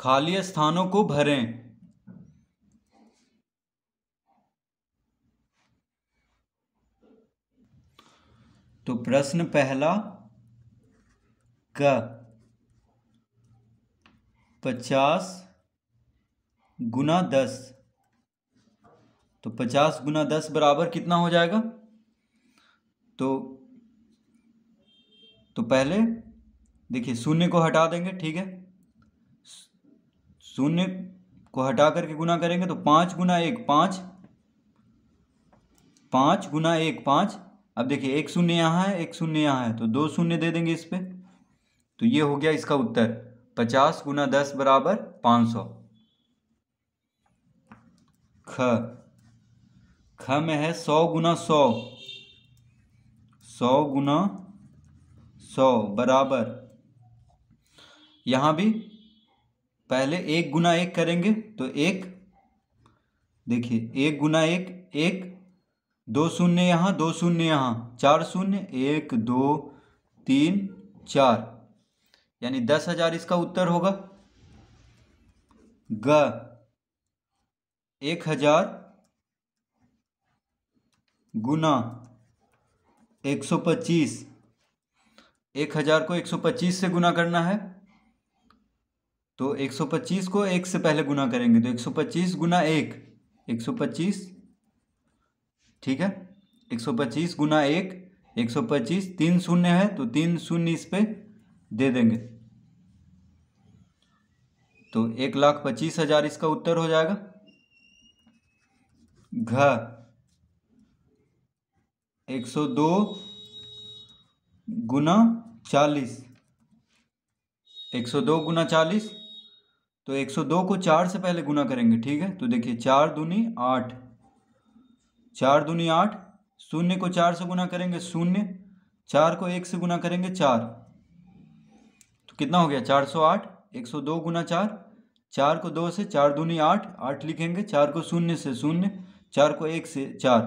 खाली स्थानों को भरें तो प्रश्न पहला क पचास गुना दस तो पचास गुना दस बराबर कितना हो जाएगा तो तो पहले देखिए शून्य को हटा देंगे ठीक है शून्य को हटा करके गुना करेंगे तो पांच गुना एक पांच पांच गुना एक पांच अब देखिए एक शून्य यहां है एक शून्य यहां है तो दो शून्य दे देंगे इस पर तो ये हो गया इसका उत्तर पचास गुना दस बराबर पांच सौ ख ख में है सौ गुना सौ सौ गुना सौ बराबर यहां भी पहले एक गुना एक करेंगे तो एक देखिए एक गुना एक एक दो शून्य यहाँ दो शून्य यहाँ चार शून्य एक दो तीन चार यानी दस हजार इसका उत्तर होगा ग एक हजार गुना एक सौ पच्चीस एक हजार को एक सौ पच्चीस से गुना करना है तो 125 को एक से पहले गुना करेंगे तो 125 गुना एक एक सौ पच्चीस ठीक है 125 गुना एक एक सौ पच्चीस तीन शून्य है तो तीन शून्य इस पर दे देंगे तो एक लाख पच्चीस हजार इसका उत्तर हो जाएगा घ एक सौ दो गुना चालीस एक सौ दो गुना चालीस तो 102 को चार से पहले गुना करेंगे ठीक है तो देखिए चार दूनी आठ चार दूनी आठ शून्य को चार से गुना करेंगे शून्य चार को एक से गुना करेंगे चार तो कितना हो गया चार सौ आठ एक सौ दो गुना चार चार को दो से चार दूनी आठ आठ लिखेंगे चार को शून्य से शून्य चार को एक से चार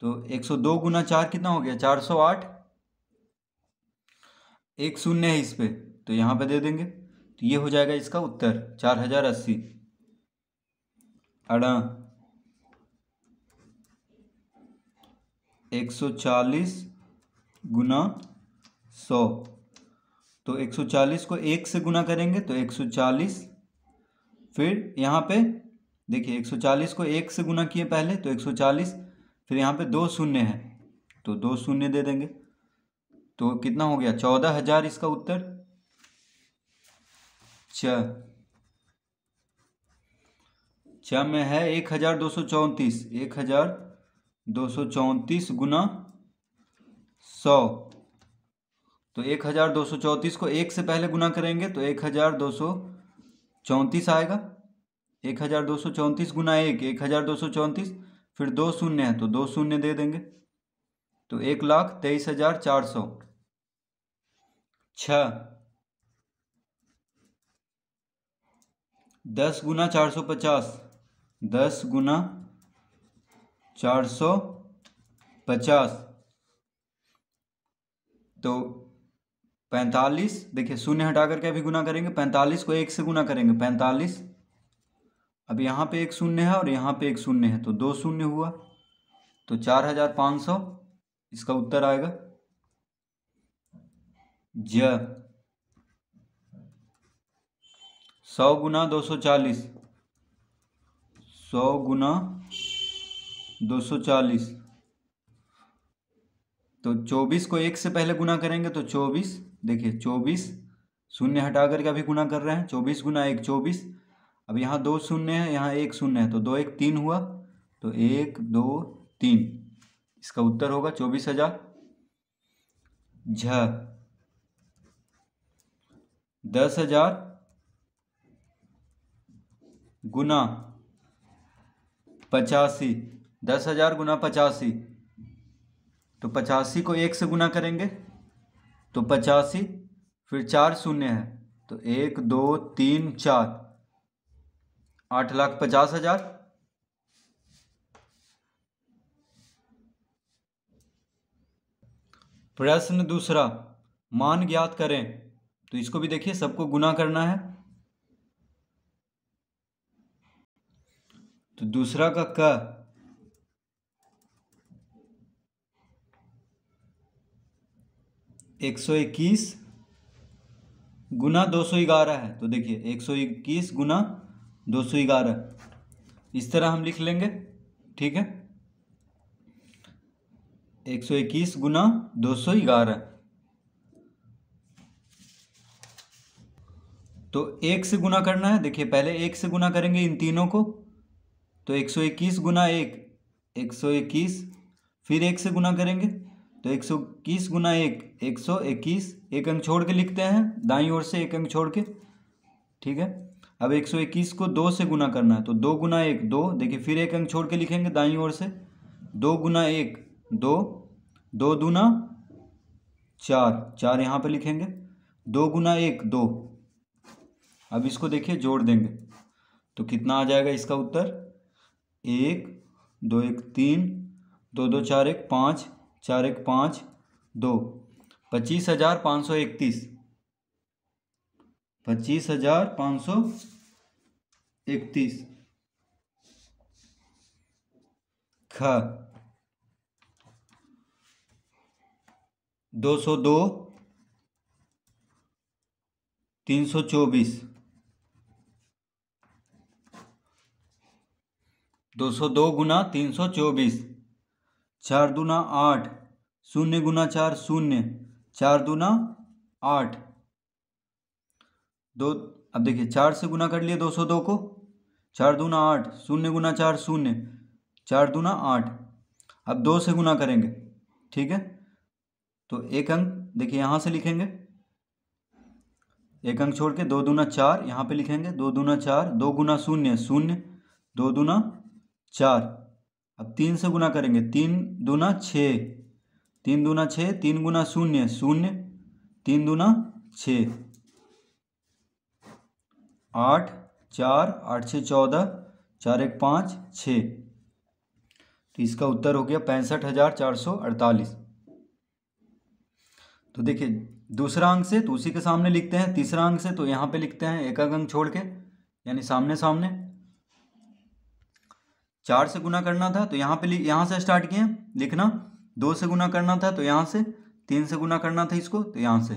तो एक सौ दो गुना चार कितना हो गया चार सौ आठ एक शून्य है इस पर तो यहाँ पे दे देंगे तो ये हो जाएगा इसका उत्तर चार हजार अस्सी अड़ा एक सौ चालीस गुना सौ तो एक सौ चालीस को एक से गुना करेंगे तो एक सौ चालीस फिर यहाँ पे देखिए एक सौ चालीस को एक से गुना किए पहले तो एक सौ चालीस फिर यहाँ पे दो शून्य है तो दो शून्य दे देंगे तो कितना हो गया चौदह हजार इसका उत्तर च च में है एक हजार दो सौ चौंतीस एक हजार दो सौ चौंतीस गुना सौ तो एक हजार दो सौ चौंतीस को एक से पहले गुना करेंगे तो एक हजार दो सौ चौंतीस आएगा एक हजार दो सौ चौंतीस गुना एक एक हजार दो सौ चौंतीस फिर दो शून्य है तो दो शून्य दे देंगे तो एक लाख तेईस हजार चार सौ छ दस गुना चार सौ पचास दस गुना चार सौ पचास तो पैंतालीस देखिए शून्य हटा करके अभी गुना करेंगे पैंतालीस को एक से गुना करेंगे पैंतालीस अब यहाँ पे एक शून्य है और यहाँ पे एक शून्य है तो दो शून्य हुआ तो चार हजार पाँच सौ इसका उत्तर आएगा ज सौ गुना दो सौ चालीस सौ गुना दो सौ चालीस तो चौबीस को एक से पहले गुना करेंगे तो चौबीस देखिए चौबीस शून्य हटा करके अभी गुना कर रहे हैं चौबीस गुना एक चौबीस अब यहाँ दो शून्य है यहाँ एक शून्य है तो दो एक तीन हुआ तो एक दो तीन इसका उत्तर होगा चौबीस हजार झ दस हजार गुना पचासी दस हज़ार गुना पचासी तो पचासी को एक से गुना करेंगे तो पचासी फिर चार शून्य है तो एक दो तीन चार आठ लाख पचास हजार प्रश्न दूसरा मान ज्ञात करें तो इसको भी देखिए सबको गुना करना है तो दूसरा का क एक सौ इक्कीस गुना दो सौ ग्यारह है तो देखिए एक सौ इक्कीस गुना दो सौ ग्यारह इस तरह हम लिख लेंगे ठीक है एक सौ इक्कीस गुना दो सौ ग्यारह तो एक से गुना करना है देखिए पहले एक से गुना करेंगे इन तीनों को तो एक सौ इक्कीस गुना एक एक सौ इक्कीस फिर एक से गुना करेंगे तो एक सौ इक्कीस गुना एक एक सौ इक्कीस एक अंक छोड़ के लिखते हैं दाई ओर से एक अंक छोड़ के ठीक है अब एक सौ इक्कीस को दो से गुना करना है तो दो गुना एक दो देखिए फिर एक अंक छोड़ के लिखेंगे दाई ओर से दो गुना एक दो दो दूना चार चार यहाँ पर लिखेंगे दो गुना एक दो अब इसको देखिए जोड़ देंगे तो कितना आ जाएगा इसका उत्तर एक दो एक तीन दो दो चार एक पाँच चार एक पाँच दो पच्चीस हजार पाँच सौ इकतीस पच्चीस हजार पाँच सौ इकतीस ख दो सौ दो तीन सौ चौबीस दो सौ दो गुना तीन सौ चौबीस चार दूना आठ शून्य गुना चार शून्य चार दूना आठ दो अब देखिए चार से गुना कर लिए दो सौ दो को चार दूना आठ शून्य गुना चार शून्य चार दूना आठ अब दो से गुना करेंगे ठीक है तो एक अंक देखिए यहाँ से लिखेंगे एक अंक छोड़ के दो दूना चार यहाँ पे लिखेंगे दो दूना चार दो गुना शून्य शून्य दो दूना चार अब तीन से गुना करेंगे तीन दूना छ तीन दूना छः तीन गुना शून्य शून्य तीन दूना छ आठ चार आठ छः चौदह चार एक पाँच छ तो इसका उत्तर हो गया पैंसठ हज़ार चार सौ अड़तालीस तो देखिए दूसरा अंक से तो उसी के सामने लिखते हैं तीसरा अंक से तो यहाँ पे लिखते हैं एकक अंक छोड़ के यानी सामने सामने चार से गुना करना था तो यहाँ पे यहाँ से स्टार्ट किए लिखना दो से गुना करना था तो यहाँ से तीन से गुना करना था इसको तो यहाँ से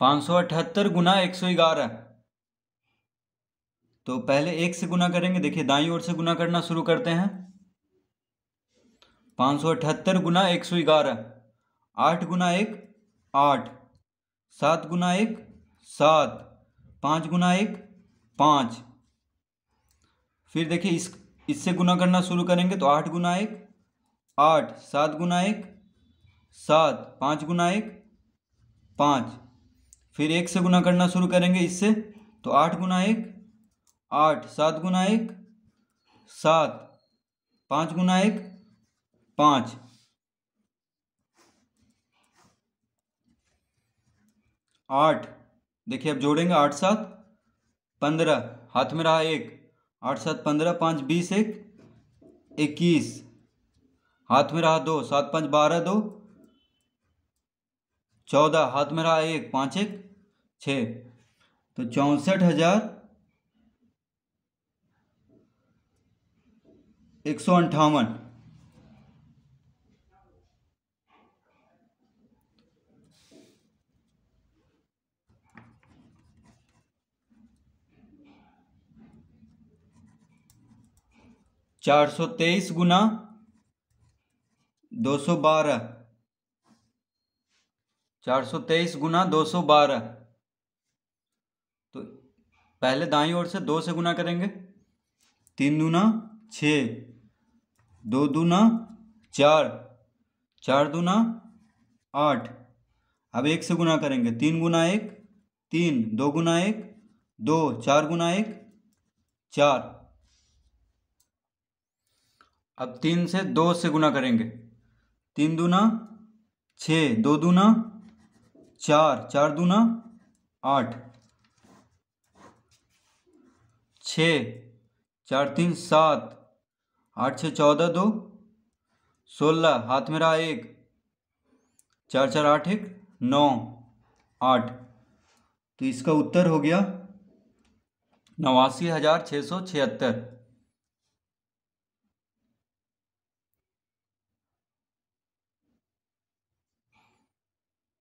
पाँच सौ अठहत्तर गुना एक सौ ग्यारह तो पहले एक से गुना करेंगे देखिए दाई ओर से गुना करना शुरू करते हैं पाँच सौ अठहत्तर गुना एक सौ ग्यारह आठ गुना एक आठ सात गुना एक सात पाँच गुना एक पाँच फिर देखिए इस इससे गुना करना शुरू करेंगे तो आठ गुना एक आठ सात गुना एक सात पाँच गुना एक पाँच फिर एक से गुना करना शुरू करेंगे इससे तो आठ गुना एक आठ सात गुना एक सात पाँच गुना एक पाँच आठ देखिए अब जोड़ेंगे आठ सात पंद्रह हाथ में रहा एक आठ सात पंद्रह पाँच बीस एक इक्कीस हाथ में रहा दो सात पाँच बारह दो चौदह हाथ में रहा एक पाँच एक छः तो चौंसठ हज़ार एक सौ अंठावन चार सौ तेईस गुना दो सौ बारह चार सौ तेईस गुना दो सौ बारह तो पहले दाई ओर से दो से गुना करेंगे तीन गुना छः दो दूना चार चार दूना आठ अब एक से गुना करेंगे तीन गुना एक तीन दो गुना एक दो चार गुना एक चार अब तीन से दो से गुना करेंगे तीन दूना छः दो दूना चार चार दूना आठ छ चार तीन सात आठ छः चौदह दो सोलह हाथ में रहा एक चार चार आठ एक नौ आठ तो इसका उत्तर हो गया नवासी हज़ार छः सौ छिहत्तर